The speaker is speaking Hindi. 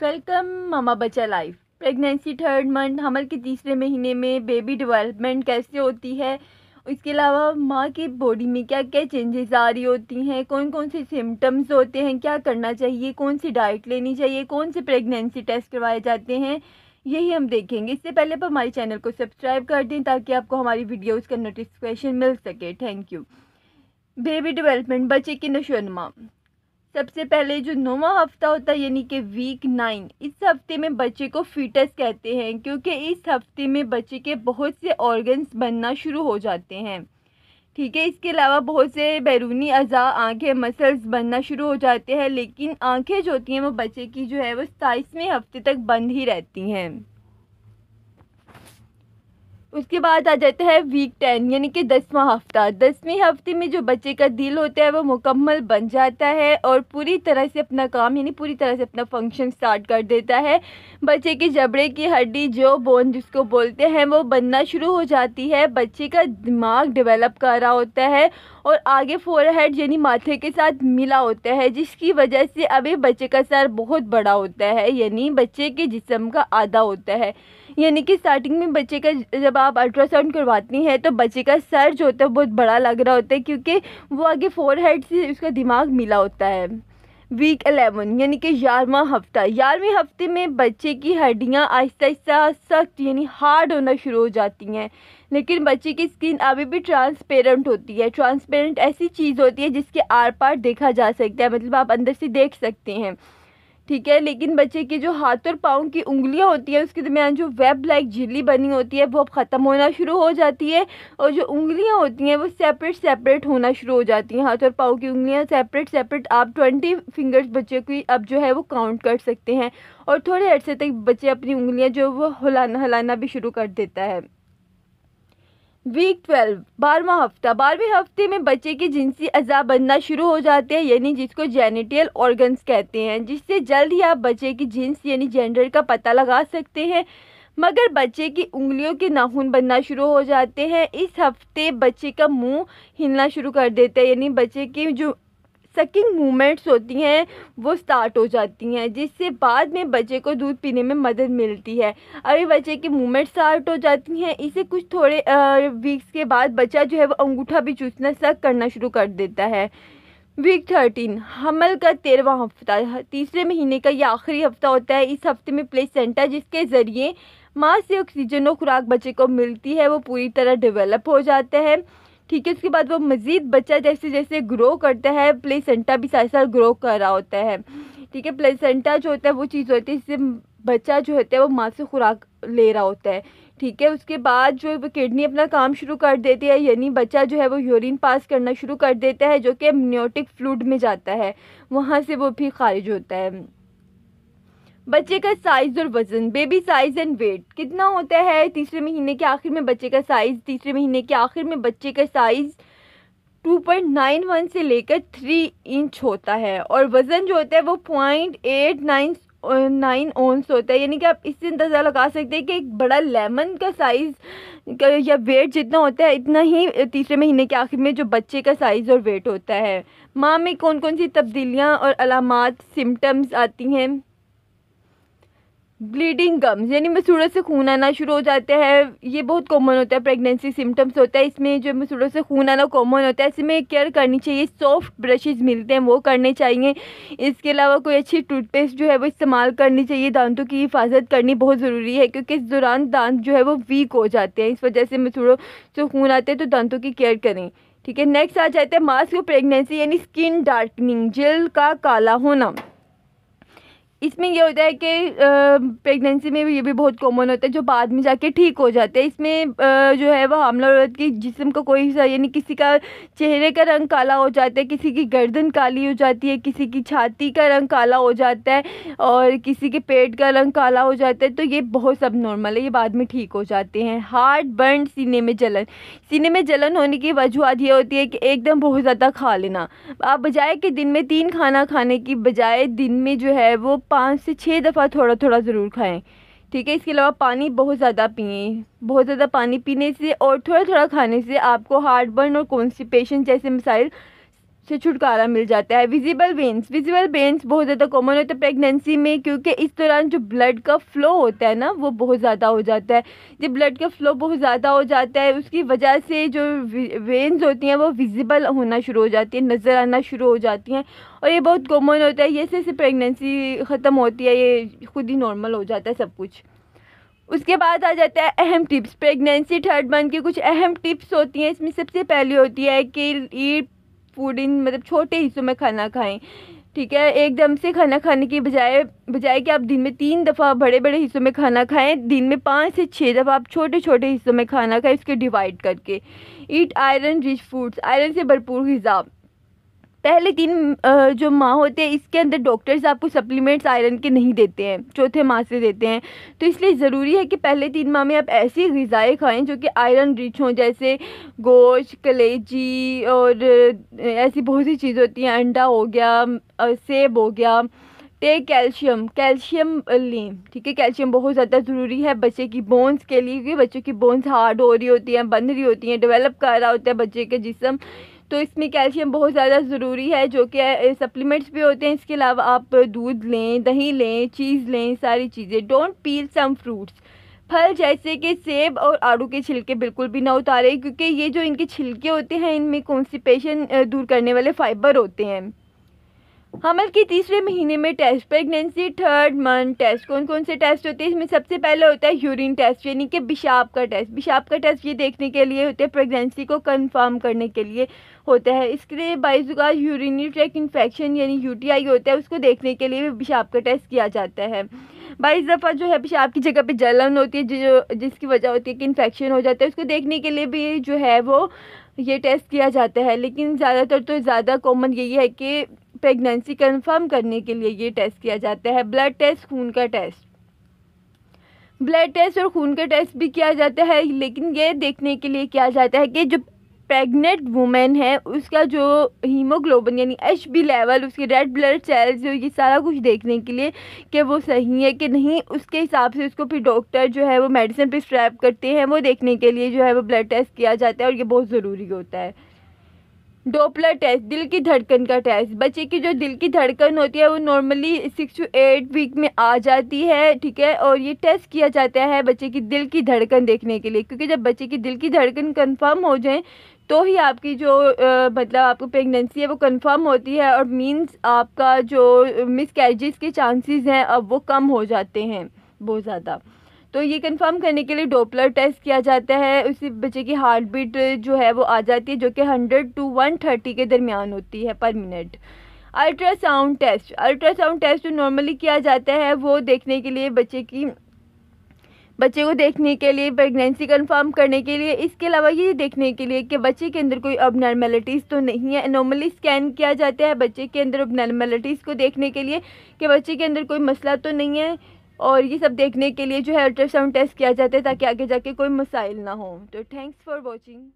वेलकम मामा बच्चा लाइफ प्रेगनेंसी थर्ड मंथ हमल के तीसरे महीने में बेबी डेवलपमेंट कैसे होती है इसके अलावा माँ की बॉडी में क्या क्या चेंजेस आ रही होती हैं कौन कौन से सिम्टम्स होते हैं क्या करना चाहिए कौन सी डाइट लेनी चाहिए कौन से प्रेगनेंसी टेस्ट करवाए जाते हैं यही हम देखेंगे इससे पहले आप हमारे चैनल को सब्सक्राइब कर दें ताकि आपको हमारी वीडियोज़ का नोटिफिकेशन मिल सके थैंक यू बेबी डेवलपमेंट बच्चे की नशोनमा सबसे पहले जो नौवा हफ्ता होता है यानी कि वीक नाइन इस हफ्ते में बच्चे को फीटस कहते हैं क्योंकि इस हफ्ते में बच्चे के बहुत से ऑर्गन्स बनना शुरू हो जाते हैं ठीक है इसके अलावा बहुत से बैरूनी अज़ा आंखें मसल्स बनना शुरू हो जाते हैं लेकिन आंखें जो होती हैं वो बच्चे की जो है वो सताईसवें हफ्ते तक बंद ही रहती हैं उसके बाद आ जाता है वीक टेन यानी कि दसवां हफ्ता दसवें हफ्ते में जो बच्चे का दिल होता है वो मुकम्मल बन जाता है और पूरी तरह से अपना काम यानी पूरी तरह से अपना फंक्शन स्टार्ट कर देता है बच्चे के जबड़े की हड्डी जो बोन जिसको बोलते हैं वो बनना शुरू हो जाती है बच्चे का दिमाग डेवलप कर रहा होता है और आगे फोर हेड यानी माथे के साथ मिला होता है जिसकी वजह से अभी बच्चे का सर बहुत बड़ा होता है यानी बच्चे के जिसम का आधा होता है यानी कि स्टार्टिंग में बच्चे का जब आप अल्ट्रासाउंड करवाती हैं तो बच्चे का सर जो होता है बहुत बड़ा लग रहा होता है क्योंकि वो आगे फोर हेड से उसका दिमाग मिला होता है वीक एलेवन यानी कि ग्यारहवा हफ्ता ग्यारहवें हफ्ते में बच्चे की हड्डियाँ आहिस्ता आहिस्ता सख्त यानी हार्ड होना शुरू हो जाती हैं लेकिन बच्चे की स्किन अभी भी ट्रांसपेरेंट होती है ट्रांसपेरेंट ऐसी चीज़ होती है जिसके आर पार देखा जा सकता है मतलब आप अंदर से देख सकते हैं ठीक है लेकिन बच्चे के जो हाथ और पाँव की उंगलियाँ होती हैं उसके दरमियान जो वेब लाइक झिल्ली बनी होती है वो अब ख़त्म होना शुरू हो जाती है और जो उंगलियाँ होती हैं वो सेपरेट सेपरेट होना शुरू हो जाती हैं हाथ और पाँव की उंगलियाँ सेपरेट सेपरेट आप ट्वेंटी फिंगर्स बच्चे की अब जो है वो काउंट कर सकते हैं और थोड़े अर्से तक बच्चे अपनी उंगलियाँ जो वो हलाना हलाना भी शुरू कर देता है वीक ट्वेल्व बारहवा हफ्ता बारहवें हफ्ते में बच्चे के जिनसी अज़ा बनना शुरू हो जाते हैं यानी जिसको जेनिटल ऑर्गन्स कहते हैं जिससे जल्द ही आप बच्चे की जिन्स यानी जेंडर का पता लगा सकते हैं मगर बच्चे की उंगलियों के नाखून बनना शुरू हो जाते हैं इस हफ्ते बच्चे का मुंह हिलना शुरू कर देता है यानी बच्चे की जो सकिंग मूवमेंट्स होती हैं वो स्टार्ट हो जाती हैं जिससे बाद में बच्चे को दूध पीने में मदद मिलती है अभी बच्चे की मूवमेंट स्टार्ट हो जाती हैं इसे कुछ थोड़े वीक्स के बाद बच्चा जो है वो अंगूठा भी चूसना सक करना शुरू कर देता है वीक थर्टीन हमल का तेरहवा हफ्ता तीसरे महीने का यह आखिरी हफ्ता होता है इस हफ्ते में सेंटर जिसके ज़रिए माँ से ऑक्सीजन और खुराक बच्चे को मिलती है वो पूरी तरह डेवलप हो जाता है ठीक है उसके बाद वो मज़ीद बच्चा जैसे जैसे ग्रो करता है प्लेसेंटा भी साथ साथ ग्रो कर रहा होता है ठीक है प्लेसेंटा जो होता है वो चीज़ होती है जिससे बच्चा जो होता है वो माँ से खुराक ले रहा होता है ठीक है उसके बाद जो किडनी अपना काम शुरू कर देती है यानी बच्चा जो है वो यूरिन पास करना शुरू कर देता है जो कि म्योटिक फ्लूड में जाता है वहाँ से वो भी खारिज होता है बच्चे का साइज़ और वज़न बेबी साइज़ एंड वेट कितना होता है तीसरे महीने के आखिर में बच्चे का साइज़ तीसरे महीने के आखिर में बच्चे का साइज़ 2.91 से लेकर 3 इंच होता है और वज़न जो होता है वो पॉइंट एट नाइन नाइन होता है यानी कि आप इससे अंदाज़ा लगा सकते हैं कि एक बड़ा लेमन का साइज़ या वेट जितना होता है इतना ही तीसरे महीने के आखिर में जो बच्चे का साइज़ और वेट होता है माँ में कौन कौन सी तब्दीलियाँ और अलामत सिम्टम्स आती हैं ब्लीडिंग गम्स यानी मसूड़ों से खून आना शुरू हो जाता है ये बहुत कॉमन होता है प्रेगनेंसी सिम्टम्स होता है इसमें जो मसूड़ों से खून आना कॉमन होता है इसमें केयर करनी चाहिए सॉफ्ट ब्रशेज़ मिलते हैं वो करने चाहिए इसके अलावा कोई अच्छी टूथपेस्ट जो है वो इस्तेमाल करनी चाहिए दांतों की हिफाजत करनी बहुत ज़रूरी है क्योंकि इस दौरान दांत जो है वो वीक हो जाते हैं इस वजह से मसूड़ों से खून आते हैं तो दांतों की केयर करें ठीक है नेक्स्ट आ जाते हैं मास्क प्रेगनेंसी यानी स्किन डार्कनिंग जेल का काला होना इसमें यह होता है कि प्रेगनेंसी में भी ये भी बहुत कॉमन होता है जो बाद में जाके ठीक हो जाते हैं इसमें जो है वह हमला औरत की जिसम का कोई हिस्सा यानी किसी का चेहरे का रंग काला हो जाता है किसी की गर्दन काली हो जाती है किसी की छाती का रंग काला हो जाता है और किसी के पेट का रंग काला हो जाता है तो ये बहुत सब नॉर्मल है ये बाद में ठीक हो जाते हैं हार्ट बर्न सीने में जलन सीने में जलन होने की वजूहत ये होती है कि एकदम बहुत ज़्यादा खा लेना आप बजाय कि दिन में तीन खाना खाने की बजाय दिन में जो है वो पाँच से छः दफ़ा थोड़ा थोड़ा ज़रूर खाएँ ठीक है इसके अलावा पानी बहुत ज़्यादा पिए बहुत ज़्यादा पानी पीने से और थोड़ा थोड़ा खाने से आपको हार्ट बर्न और कॉन्स्टिपेशन जैसे मिसाइल से छुटकारा मिल जाता है विजिबल वेंस विजिबल वेंस बहुत ज़्यादा कॉमन होता है प्रेगनेंसी में क्योंकि इस दौरान जो ब्लड का फ़्लो होता है ना वो बहुत ज़्यादा हो जाता है जब ब्लड का फ़्लो बहुत ज़्यादा हो जाता है उसकी वजह से जो वेंस होती हैं वो विजिबल होना शुरू हो जाती है नज़र आना शुरू हो जाती हैं और ये बहुत कॉमन होता है जैसे जैसे प्रेगनेंसी ख़त्म होती है ये खुद ही नॉर्मल हो जाता है सब कुछ उसके बाद आ जाता है अहम टिप्स प्रेगनेंसी थर्ड मंथ की कुछ अहम टिप्स होती हैं इसमें सबसे पहली होती है कि फूड इन मतलब छोटे हिस्सों में खाना खाएं ठीक है एकदम से खाना खाने की बजाय बजाय कि आप दिन में तीन दफ़ा बड़े बड़े हिस्सों में खाना खाएं दिन में पाँच से छः दफ़ा आप छोटे छोटे हिस्सों में खाना खाएं उसके डिवाइड करके eat iron rich foods iron से भरपूर गज़ा पहले तीन जो माह होते हैं इसके अंदर डॉक्टर्स आपको सप्लीमेंट्स आयरन के नहीं देते हैं चौथे माह से देते हैं तो इसलिए ज़रूरी है कि पहले तीन माह में आप ऐसी गज़ाएँ खाएँ जो कि आयरन रिच हों जैसे गोश्त कलेजी और ऐसी बहुत सी चीज़ें होती हैं अंडा हो गया सेब हो गया टे कैल्शियम कैल्शियम लें ठीक है कैल्शियम बहुत ज़्यादा ज़रूरी है बच्चे की बोन्स के लिए क्योंकि बच्चों की बोन्स हार्ड हो रही होती हैं बन रही होती हैं डेवलप कर रहा होता है बच्चे के जिसम तो इसमें कैल्शियम बहुत ज़्यादा ज़रूरी है जो कि सप्लीमेंट्स भी होते हैं इसके अलावा आप दूध लें दही लें चीज़ लें सारी चीज़ें डोंट पील सम फ्रूट्स फल जैसे कि सेब और आड़ू के छिलके बिल्कुल भी ना उतारें क्योंकि ये जो इनके छिलके होते हैं इनमें कॉन्स्टिपेशन दूर करने वाले फाइबर होते हैं हमल के तीसरे महीने में test pregnancy third month test कौन कौन से टेस्ट होते हैं इसमें सबसे पहले होता है यूरिन टेस्ट यानी कि पिशाब का टेस्ट पिशाब का टेस्ट ये देखने के लिए होते हैं प्रेगनेंसी को कंफर्म करने के लिए होता है इसके लिए बाईजुगार यूरिनरी ट्रैक इन्फेक्शन यानी यूटीआई होता है उसको देखने के लिए भी पेशाब का टेस्ट किया जाता है बाईस दफ़ा जो है पेशाब की जगह पे जलन होती है जो जिसकी वजह होती है कि इन्फेक्शन हो जाता है उसको देखने के लिए भी जो है वो ये टेस्ट किया जाता है लेकिन ज़्यादातर तो ज़्यादा कॉमन यही है कि प्रेगनेंसी कन्फर्म करने के लिए ये टेस्ट किया जाता है ब्लड टेस्ट खून का टेस्ट ब्लड टेस्ट और खून का टेस्ट भी किया जाता है लेकिन ये देखने के लिए किया जाता है कि जो प्रेग्नेंट वुमेन है उसका जो हीमोग्लोबिन यानी एच बी लेवल उसके रेड ब्लड सेल्स ये सारा कुछ देखने के लिए कि वो सही है कि नहीं उसके हिसाब से उसको फिर डॉक्टर जो है वो मेडिसिन प्रिस्क्राइब करते हैं वो देखने के लिए जो है वो ब्लड टेस्ट किया जाता है और ये बहुत ज़रूरी होता है डोपलर टेस्ट दिल की धड़कन का टेस्ट बच्चे की जो दिल की धड़कन होती है वो normally six to eight week में आ जाती है ठीक है और ये टेस्ट किया जाता है बच्चे की दिल की धड़कन देखने के लिए क्योंकि जब बच्चे की दिल की धड़कन कंफर्म हो जाए तो ही आपकी जो मतलब आपको प्रेगनेंसी है वो कंफर्म होती है और मींस आपका जो मिस कैरेजेस के चांसेस हैं अब वो कम हो जाते हैं बहुत ज़्यादा तो ये कंफर्म करने के लिए डोपलर टेस्ट किया जाता है उसी बच्चे की हार्ट बीट जो है वो आ जाती है जो कि हंड्रेड टू वन थर्टी के दरमियान होती है पर minute ultrasound test ultrasound test जो नॉर्मली किया जाता है वो देखने के लिए बच्चे की बच्चे को देखने के लिए प्रेगनेंसी कंफर्म करने के लिए इसके अलावा ये देखने के लिए कि बच्चे के अंदर कोई अबनॉर्मेलिटीज़ तो नहीं है नॉर्मली स्कैन किया जाता है बच्चे के अंदर अबनॉर्मेलिटीज़ को देखने के लिए कि बच्चे के अंदर कोई मसला तो नहीं है और ये सब देखने के लिए जो है अल्ट्रासाउंड टेस्ट किया जाता है ताकि आगे जाके कोई मसाइल ना हो तो थैंक्स फॉर वॉचिंग